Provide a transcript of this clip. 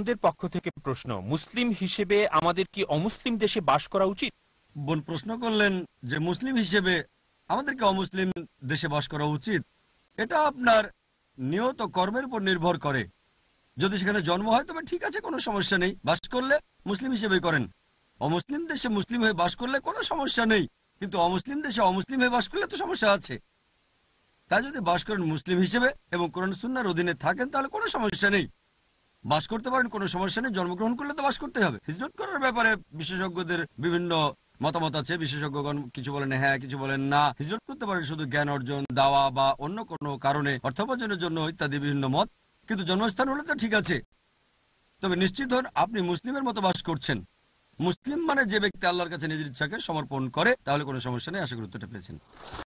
আপনাদের পক্ষ থেকে প্রশ্ন মুসলিম হিসেবে আমাদের কি অমুসলিম দেশে বাস করা উচিত বোন প্রশ্ন করলেন যে মুসলিম হিসেবে আমাদেরকে অমুসলিম দেশে বাস করা উচিত এটা আপনার নিয়ত কর্মের উপর নির্ভর করে যদি সেখানে জন্ম হয় তবে ঠিক আছে কোনো সমস্যা নেই বাস করলে মুসলিম হিসেবে করেন অমুসলিম দেশে মুসলিম হয়ে বাস করলে কোনো সমস্যা নেই কিন্তু অমুসলিম দেশে অমুসলিম হয়ে বাস করলে তো সমস্যা আছে তা যদি বাস করেন মুসলিম হিসেবে এবং কোরআন সুন্নার অধীনে থাকেন তাহলে কোনো সমস্যা নেই বাস করতে পারেন কোনো সমস্যা নেই জন্মগ্রহণ করলে তো বাস করতে হবে হিজরত করার ব্যাপারে বিশেষজ্ঞদের বিভিন্ন মতামত আছে বিশেষজ্ঞগণ কিছু বলেন হ্যাঁ কিছু বলেন না হিজরত করতে পারেন শুধু জ্ঞান অর্জন দাওয়া বা অন্য কোনো কারণে অর্থোপার্জনের জন্য ইত্যাদি বিভিন্ন মত কিন্তু জন্মস্থান হলে তো ঠিক আছে তবে নিশ্চিত হন আপনি মুসলিমের মতো বাস করছেন মুসলিম মানে যে ব্যক্তি আল্লাহর কাছে নিজের ইচ্ছাকে সমর্পণ করে তাহলে কোনো সমস্যা নেই আশা গুরুত্বটা পেয়েছেন